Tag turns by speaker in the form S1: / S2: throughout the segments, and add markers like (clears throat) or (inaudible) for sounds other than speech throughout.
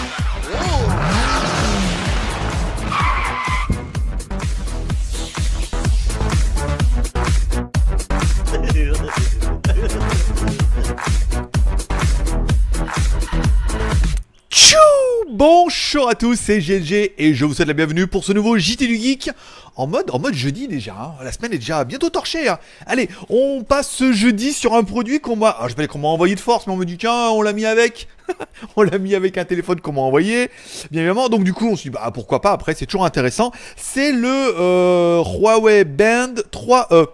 S1: Bye. Bonjour à tous, c'est GLG et je vous souhaite la bienvenue pour ce nouveau JT du Geek en mode, en mode jeudi déjà. Hein. La semaine est déjà bientôt torchée. Hein. Allez, on passe ce jeudi sur un produit qu'on m'a. Ah, je vais qu'on m'a envoyé de force, mais on me dit tiens, on l'a mis avec. (laughs) on l'a mis avec un téléphone qu'on m'a envoyé. Bien évidemment. Donc du coup, on se dit bah pourquoi pas. Après, c'est toujours intéressant. C'est le euh, Huawei Band 3E.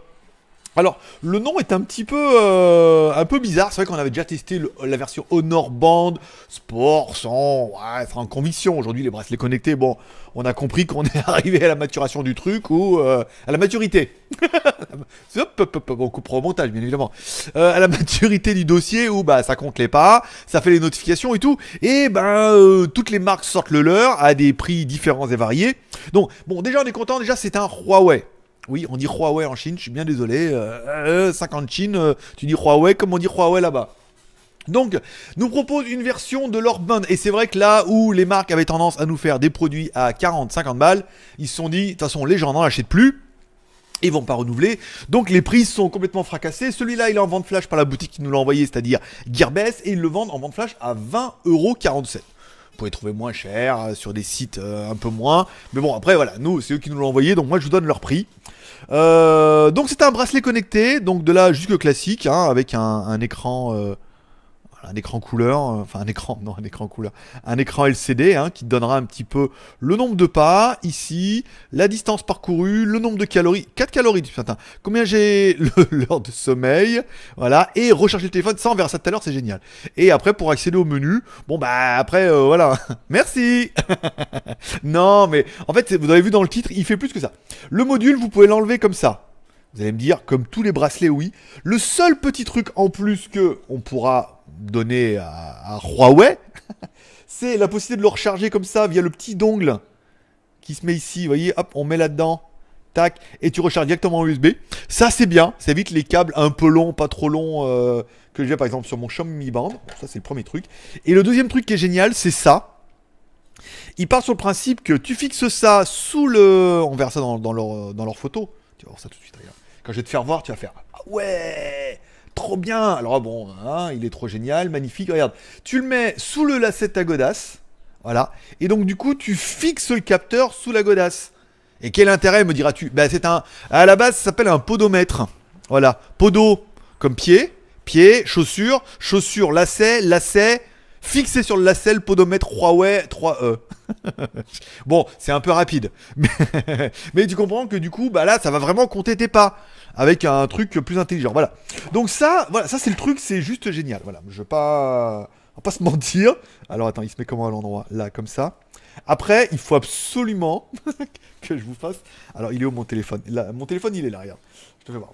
S1: Alors, le nom est un petit peu, euh, un peu bizarre. C'est vrai qu'on avait déjà testé la version Honor Band Sport sans ouais, en conviction. Aujourd'hui, les bracelets connectés, bon, on a compris qu'on est (laughs) arrivé à la maturation du truc ou euh, à la maturité. (laughs) hop, hop, hop, on montage, bien évidemment. Euh, à la maturité du dossier où bah, ça compte les pas, ça fait les notifications et tout. Et ben, toutes les marques sortent le leur à des prix différents et variés. Donc, bon, déjà, on est content. Déjà, c'est un Huawei. Oui, on dit Huawei en Chine, je suis bien désolé. 50 euh, euh, Chine, euh, tu dis Huawei comme on dit Huawei là-bas. Donc, nous propose une version de leur band. Et c'est vrai que là où les marques avaient tendance à nous faire des produits à 40, 50 balles, ils se sont dit, de toute façon, les gens n'en achètent plus. Ils vont pas renouveler. Donc les prix sont complètement fracassés. Celui-là, il est en vente flash par la boutique qui nous l'a envoyé, c'est-à-dire Gearbest, et ils le vendent en vente flash à 20,47€. Vous pouvez trouver moins cher sur des sites un peu moins. Mais bon, après, voilà, nous, c'est eux qui nous l'ont envoyé, donc moi, je vous donne leur prix. Euh, donc c'est un bracelet connecté, donc de là jusque classique, hein, avec un, un écran euh, un écran couleur, euh, enfin un écran, (laughs) non un écran couleur, un écran LCD hein, qui te donnera un petit peu le nombre de pas ici, la distance parcourue, le nombre de calories, 4 calories du matin, combien j'ai (laughs) l'heure de sommeil, voilà, et recharger le téléphone, ça on verra ça tout à l'heure, c'est génial. Et après pour accéder au menu, bon bah après euh, voilà, (laughs) merci. non mais en fait vous avez vu dans le titre, il fait plus que ça. Le module vous pouvez l'enlever comme ça. Vous allez me dire, comme tous les bracelets, oui. Le seul petit truc en plus que on pourra donné à, Huawei, (laughs) c'est la possibilité de le recharger comme ça via le petit dongle qui se met ici. Vous voyez, hop, on met là-dedans. Tac, et tu recharges directement en USB. Ça, c'est bien. Ça évite les câbles un peu longs, pas trop longs, euh, que j'ai par exemple sur mon Xiaomi Band. ça, c'est le premier truc. Et le deuxième truc qui est génial, c'est ça. Il part sur le principe que tu fixes ça sous le. On verra ça dans, dans leur, photo. Tu vas voir ça tout de suite, regarde. Quand je vais te faire voir, tu vas faire. Ah ouais trop bien. Alors ah bon, hein, il est trop génial, magnifique. Regarde, tu le mets sous le lacet de ta godasse. Voilà. Et donc, du coup, tu fixes le capteur sous la godasse. Et quel intérêt, me diras-tu ben, c'est un. À la base, ça s'appelle un podomètre. Voilà. Podo, comme pied. Pied, chaussure. Chaussure, lacet, lacet, fixé sur le lacelle podomètre Huawei 3E. (laughs) bon, c'est un peu rapide. (laughs) Mais, tu comprends que du coup, bah là, ça va vraiment compter tes pas. Avec un truc plus intelligent. Voilà. Donc ça, voilà, ça c'est le truc, c'est juste génial. Voilà. Je vais pas. On va pas se mentir. Alors attends, il se met comment à l'endroit Là, comme ça. Après, il faut absolument (laughs) que je vous fasse. Alors, il est où mon téléphone Mon téléphone, il est là, regarde. Je te fais voir.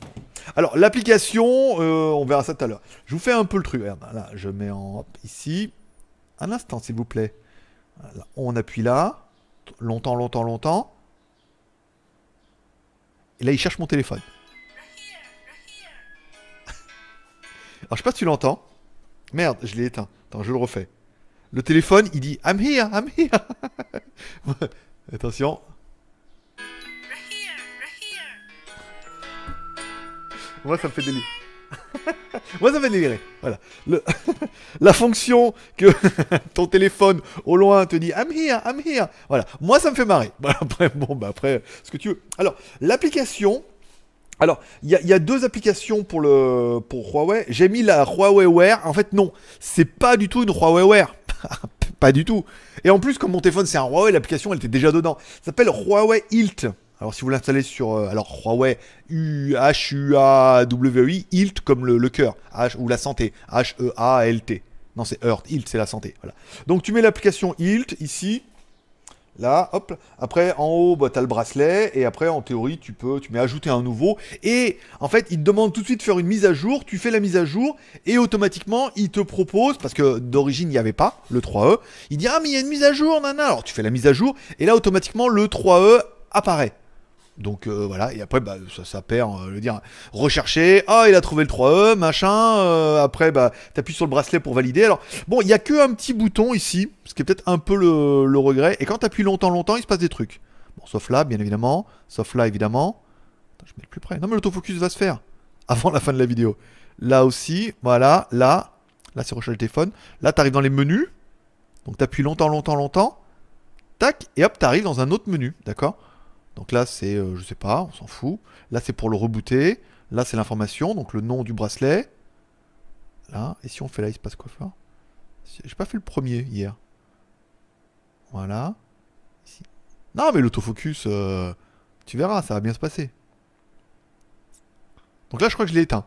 S1: Alors, l'application, euh, on verra ça tout à l'heure. Je vous fais un peu le truc. là, je mets en ici. Un instant, s'il vous plaît. On appuie là. Longtemps, longtemps, longtemps. Et là, il cherche mon téléphone. (laughs) Alors, je sais pas si tu l'entends. Merde, je l'ai éteint. Attends, je le refais. Le téléphone, il dit I'm here, I'm here. (laughs) Attention. Moi, ça me fait délire. (laughs) Moi, ça fait délirer. Voilà. (laughs) la fonction que (laughs) ton téléphone au loin te dit I'm here, I'm here. Voilà. Moi, ça me fait marrer. Bon, après, bah après, ce que tu veux. Alors, l'application. Alors, il y, a deux applications pour, le, pour Huawei. J'ai mis la Huawei Wear. En fait, non. C'est pas du tout une Huawei Wear. pas du tout. Et en plus, comme mon téléphone, c'est un Huawei, l'application, elle était déjà dedans. Ça s'appelle Huawei Hilt. Alors si vous l'installez sur euh, alors Huawei U H U A W I Hilt, comme le, cœur H ou la santé H E A L T. Non, c'est Hurt, Hilt, c'est la santé. Voilà. Donc tu mets l'application Hilt, ici. Là, hop. Après, en haut, bah, tu as le bracelet. Et après, en théorie, tu peux, tu mets ajouter un nouveau. Et en fait, il te demande tout de suite de faire une mise à jour. Tu fais la mise à jour. Et automatiquement, il te propose, parce que d'origine, il n'y avait pas le 3E. Il dit, ah, mais il y a une mise à jour, nana. Alors, tu fais la mise à jour. Et là, automatiquement, le 3E apparaît. Donc euh, voilà, et après, bah, ça, perd, euh, je dire, rechercher, ah, il a trouvé le 3E, machin, euh, après, bah, appuies sur le bracelet pour valider. Alors, bon, il n'y a que petit bouton ici, ce qui est peut-être un peu le, regret, et quand t'appuies longtemps, longtemps, il se passe des trucs. Bon, sauf là, bien évidemment, sauf là, évidemment. je mets plus près. Non, mais l'autofocus va se faire (laughs) avant la fin de la vidéo. Là aussi, voilà, là, là, c'est recherche le téléphone. Là, tu arrives dans les menus, donc tu t'appuies longtemps, longtemps, longtemps, tac, et hop, tu arrives dans un autre menu, d'accord donc là, c'est, euh, je sais pas, on s'en fout. Là, c'est pour le rebooter. Là, c'est l'information, donc le nom du bracelet. Là, et si on fait là, il se passe quoi faire J'ai pas fait le premier hier. Voilà. Non, mais l'autofocus, euh, tu verras, ça va bien se passer. Donc là, je crois que je l'ai éteint.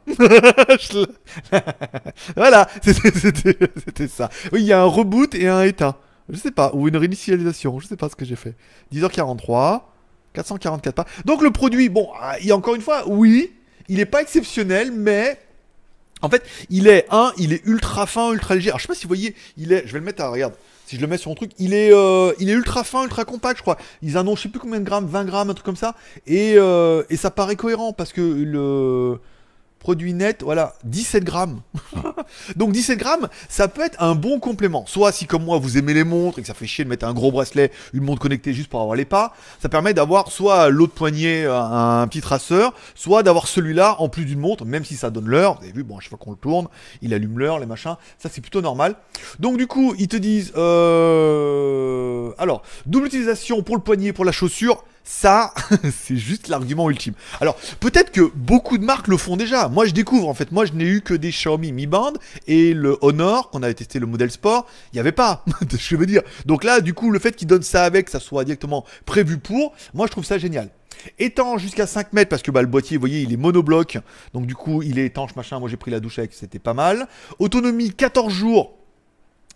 S1: (laughs) (laughs) voilà, c'était ça. Oui, il y a un reboot et un éteint. Je sais pas, ou une réinitialisation, je sais pas ce que j'ai fait. 10h43. 444 pas. Donc le produit, bon, ah, il encore une fois, oui, il n'est pas exceptionnel, mais en fait, il est un, il est ultra fin, ultra léger. Alors je sais pas si vous voyez, il est, je vais le mettre à ah, regarde. Si je le mets sur un truc, il est, euh, il est ultra fin, ultra compact, je crois. Ils annoncent, je sais plus combien de grammes, 20 grammes, un truc comme ça. Et, euh, et ça paraît cohérent parce que le, produit net, voilà, 17 grammes. (laughs) Donc 17 grammes, ça peut être un bon complément. Soit si comme moi vous aimez les montres et que ça fait chier de mettre un gros bracelet, une montre connectée juste pour avoir les pas, ça permet d'avoir soit l'autre poignet, euh, un petit traceur, soit d'avoir celui-là en plus d'une montre, même si ça donne l'heure. Vous avez vu, bon, à chaque fois qu'on le tourne, il allume l'heure, les machins. Ça c'est plutôt normal. Donc du coup, ils te disent, euh, alors double utilisation pour le poignet, pour la chaussure. Ça, (laughs) c'est juste l'argument ultime. Alors, peut-être que beaucoup de marques le font déjà. Moi, je découvre, en fait. Moi, je n'ai eu que des Xiaomi Mi Band et le Honor, qu'on avait testé le modèle sport, il n'y avait pas. (laughs) je veux dire. Donc là, du coup, le fait qu'ils donnent ça avec, ça soit directement prévu pour, moi, je trouve ça génial. Étanche jusqu'à 5 mètres parce que bah, le boîtier, vous voyez, il est monobloc. Donc du coup, il est étanche, machin. Moi, j'ai pris la douche avec, c'était pas mal. Autonomie 14 jours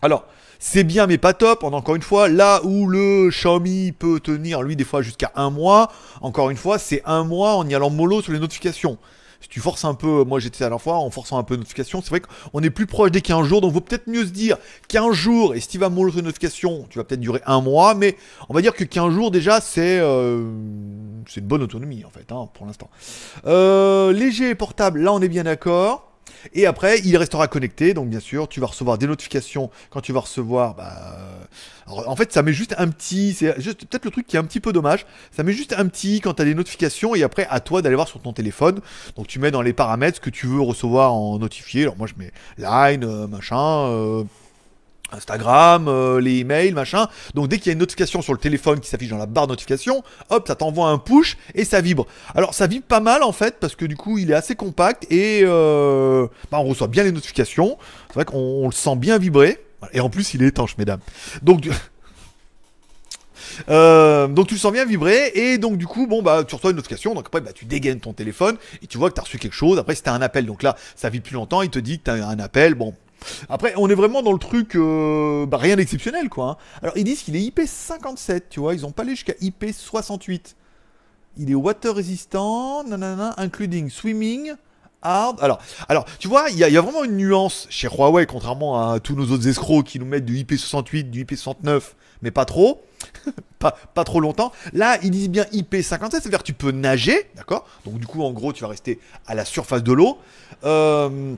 S1: alors, c'est bien mais pas top, encore une fois, là où le Xiaomi peut tenir, lui, des fois jusqu'à un mois, encore une fois, c'est un mois en y allant mollo sur les notifications. Si tu forces un peu, moi j'étais à la fois en forçant un peu les notifications, c'est vrai qu'on est plus proche des 15 jours, donc vaut peut-être mieux se dire 15 jours, et si tu vas mollo sur les notifications, tu vas peut-être durer un mois, mais on va dire que 15 jours déjà, c'est euh, c'est une bonne autonomie en fait, hein, pour l'instant. Euh, léger et portable, là on est bien d'accord. Et après, il restera connecté, donc bien sûr, tu vas recevoir des notifications quand tu vas recevoir. Bah, euh, en fait, ça met juste un petit. C'est peut-être le truc qui est un petit peu dommage. Ça met juste un petit quand tu as des notifications et après, à toi d'aller voir sur ton téléphone. Donc tu mets dans les paramètres ce que tu veux recevoir en notifié. Alors moi, je mets line, euh, machin. Euh, Instagram, euh, les emails, machin. Donc dès qu'il y a une notification sur le téléphone qui s'affiche dans la barre notification, hop, ça t'envoie un push et ça vibre. Alors ça vibre pas mal en fait parce que du coup il est assez compact et euh, bah, on reçoit bien les notifications. C'est vrai qu'on le sent bien vibrer. Et en plus il est étanche mesdames. Donc (laughs) euh, donc tu le sens bien vibrer et donc du coup bon bah tu reçois une notification donc après bah tu dégaines ton téléphone et tu vois que tu as reçu quelque chose après c'était un appel donc là ça vibre plus longtemps il te dit que tu as un appel bon après, on est vraiment dans le truc, euh, bah, rien d'exceptionnel, quoi. Hein. Alors, ils disent qu'il est IP57, tu vois, ils n'ont pas allé jusqu'à IP68. Il est water résistant, nanana, including swimming, hard. Alors, alors tu vois, il y, a vraiment une nuance chez Huawei, contrairement à tous nos autres escrocs qui nous mettent du IP68, du IP69, mais pas trop. (laughs) pas, pas, trop longtemps. Là, ils disent bien IP57, c'est-à-dire tu peux nager, d'accord Donc, du coup, en gros, tu vas rester à la surface de l'eau. Euh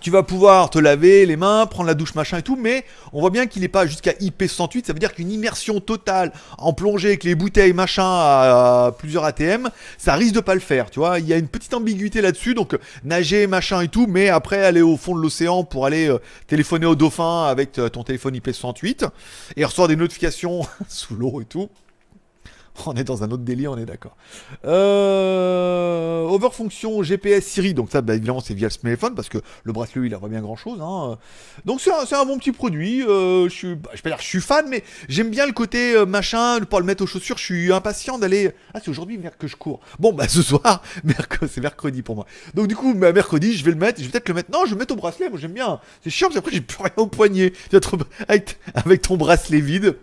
S1: tu vas pouvoir te laver les mains, prendre la douche, machin et tout, mais on voit bien qu'il n'est pas jusqu'à IP68, ça veut dire qu'une immersion totale en plongée avec les bouteilles, machin, à plusieurs ATM, ça risque de pas le faire, tu vois. Il y a une petite ambiguïté là-dessus, donc euh, nager, machin et tout, mais après aller au fond de l'océan pour aller euh, téléphoner au dauphin avec euh, ton téléphone IP68 et recevoir des notifications (laughs) sous l'eau et tout. (laughs) On est dans un autre délire, on est d'accord. Euh, overfonction GPS Siri. Donc ça, bah, évidemment, c'est via le smartphone parce que le bracelet, il a pas bien grand-chose. Hein. Donc c'est un, bon petit produit. Euh, je suis, bah, je dire, je suis fan, mais j'aime bien le côté euh, machin machin, pas le mettre aux chaussures. Je suis impatient d'aller. Ah, c'est aujourd'hui que je cours. Bon, bah ce soir, (laughs) c'est mercredi pour moi. Donc du coup, bah, mercredi, je vais le mettre. Je vais peut-être le mettre. Non, je vais le mettre au bracelet. Moi, j'aime bien. C'est chiant parce qu'après, j'ai plus rien au poignet. avec ton bracelet vide.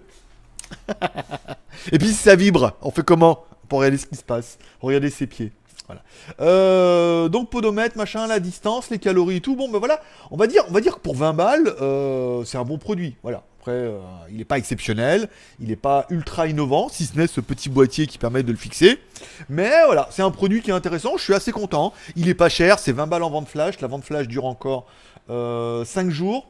S1: (laughs) Et puis ça vibre, on fait comment Pour regarder ce qui se passe. Regardez ses pieds. Voilà. Euh, donc podomètre, machin, la distance, les calories et tout. Bon, ben voilà, on va dire, on va dire que pour 20 balles, euh, c'est un bon produit. Voilà. Après, euh, il n'est pas exceptionnel, il n'est pas ultra innovant, si ce n'est ce petit boîtier qui permet de le fixer. Mais voilà, c'est un produit qui est intéressant. Je suis assez content. Il n'est pas cher, c'est 20 balles en vente flash. La vente flash dure encore 5 jours.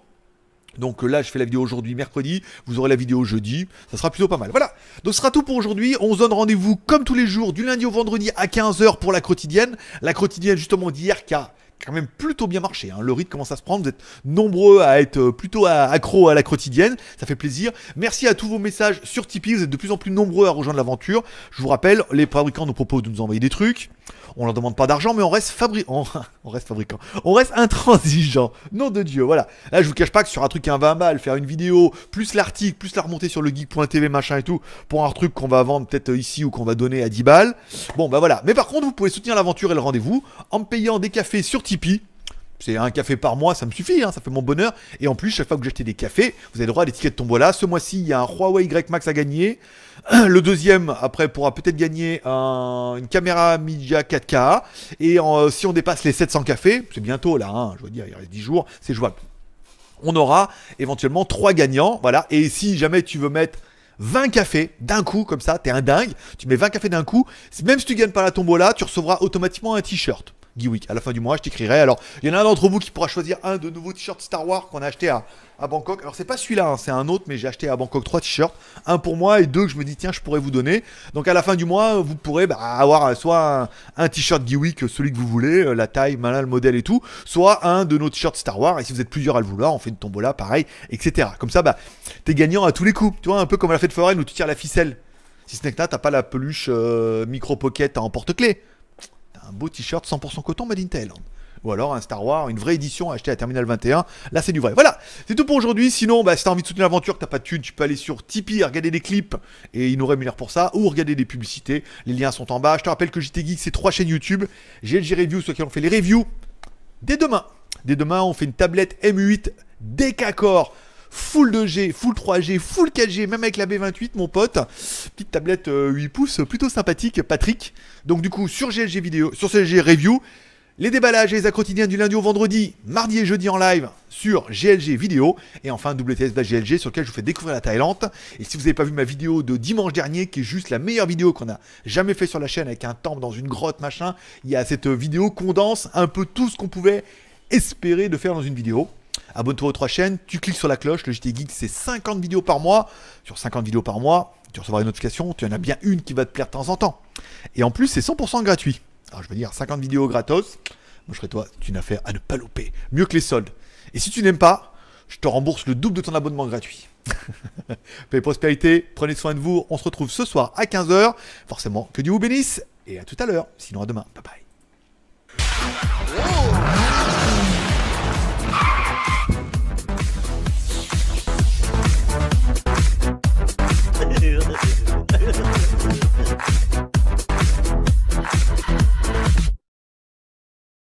S1: Donc euh, là, je fais la vidéo aujourd'hui, mercredi. Vous aurez la vidéo jeudi. Ça sera plutôt pas mal. Voilà. Donc ce sera tout pour aujourd'hui. On se donne rendez-vous comme tous les jours, du lundi au vendredi à 15h pour la quotidienne. La quotidienne justement d'hier qui a quand même plutôt bien marché. Hein. Le rythme commence à se prendre. Vous êtes nombreux à être euh, plutôt accro à la quotidienne. Ça fait plaisir. Merci à tous vos messages sur Tipeee. Vous êtes de plus en plus nombreux à rejoindre l'aventure. Je vous rappelle, les fabricants nous proposent de nous envoyer des trucs. On leur demande pas d'argent, mais on reste, fabriquant (laughs) on, reste fabricant. On reste intransigeant. (laughs) Nom de Dieu, voilà. Là, je vous cache pas que sur un truc qui a 20 balles, faire une vidéo, plus l'article, plus la remontée sur le geek.tv, machin et tout, pour un truc qu'on va vendre peut-être ici ou qu'on va donner à 10 balles. Bon, bah voilà. Mais par contre, vous pouvez soutenir l'aventure et le rendez-vous en me payant des cafés sur Tipeee. C'est un café par mois, ça me suffit, hein, ça fait mon bonheur. Et en plus, chaque fois que j'achète des cafés, vous avez droit à des tickets de tombola. Ce mois-ci, il y a un Huawei Y Max à gagner. (clears throat) Le deuxième, après, pourra peut-être gagner une caméra Media 4K. Et euh, si on dépasse les 700 cafés, c'est bientôt là, hein, je veux dire, il reste 10 jours, c'est jouable. On aura éventuellement 3 gagnants. Voilà. Et si jamais tu veux mettre 20 cafés d'un coup, comme ça, t'es un dingue, tu mets 20 cafés d'un coup, même si tu gagnes pas la tombola, tu recevras automatiquement un t-shirt. À la fin du mois, je t'écrirai. Alors, il y en a un d'entre vous qui pourra choisir un de nouveaux t-shirts Star Wars qu'on a acheté à, Bangkok. Alors, c'est pas celui-là, hein, c'est un autre, mais j'ai acheté à Bangkok trois t-shirts. Un pour moi et deux que je me dis, tiens, je pourrais vous donner. Donc, à la fin du mois, vous pourrez bah, avoir soit un, t-shirt Geewick, celui que vous voulez, euh, la taille, malin, le modèle et tout, soit un de nos t-shirts Star Wars. Et si vous êtes plusieurs à le vouloir, on fait une tombola, pareil, etc. Comme ça, bah, t'es gagnant à tous les coups. Tu vois, un peu comme à la fête foraine où tu tires la ficelle. Si ce n'est que là, t'as pas la peluche euh, micro pocket en porte-clés un beau t-shirt 100% coton made in Thailand. Ou alors un Star Wars, une vraie édition achetée à Terminal 21. Là, c'est du vrai. Voilà, c'est tout pour aujourd'hui. Sinon, bah, si t'as envie de soutenir l'aventure, que t'as pas de thune, tu peux aller sur Tipeee, regarder des clips et ils nous rémunèrent pour ça. Ou regarder des publicités. Les liens sont en bas. Je te rappelle que JT Geek, c'est trois chaînes YouTube. GLG Review, ceux qui ont fait les reviews. Dès demain. Dès demain, on fait une tablette M8 DK full 2G, full 3G, full 4G, même avec la B28, mon pote. Petite tablette 8 euh, pouces, plutôt sympathique, Patrick. Donc du coup, sur GLG vidéo, sur GLG review, les déballages et les quotidiens du lundi au vendredi, mardi et jeudi en live sur GLG vidéo. Et enfin, WTS GLG sur lequel je vous fais découvrir la Thaïlande. Et si vous n'avez pas vu ma vidéo de dimanche dernier, qui est juste la meilleure vidéo qu'on a jamais fait sur la chaîne avec un temple dans une grotte, machin, il y a cette euh, vidéo condense un peu tout ce qu'on pouvait espérer de faire dans une vidéo. Abonne-toi aux trois chaînes, tu cliques sur la cloche, le JT Geek c'est 50 vidéos par mois. Sur 50 vidéos par mois, tu recevras une notification, tu en as bien une qui va te plaire de temps en temps. Et en plus, c'est 100% gratuit. Alors je veux dire, 50 vidéos gratos, moi je serais toi, tu une affaire à ne pas louper. Mieux que les soldes. Et si tu n'aimes pas, je te rembourse le double de ton abonnement gratuit. (laughs) Paix prospérité, prenez soin de vous, on se retrouve ce soir à 15h. Forcément, que Dieu vous bénisse et à tout à l'heure, sinon à demain. Bye bye.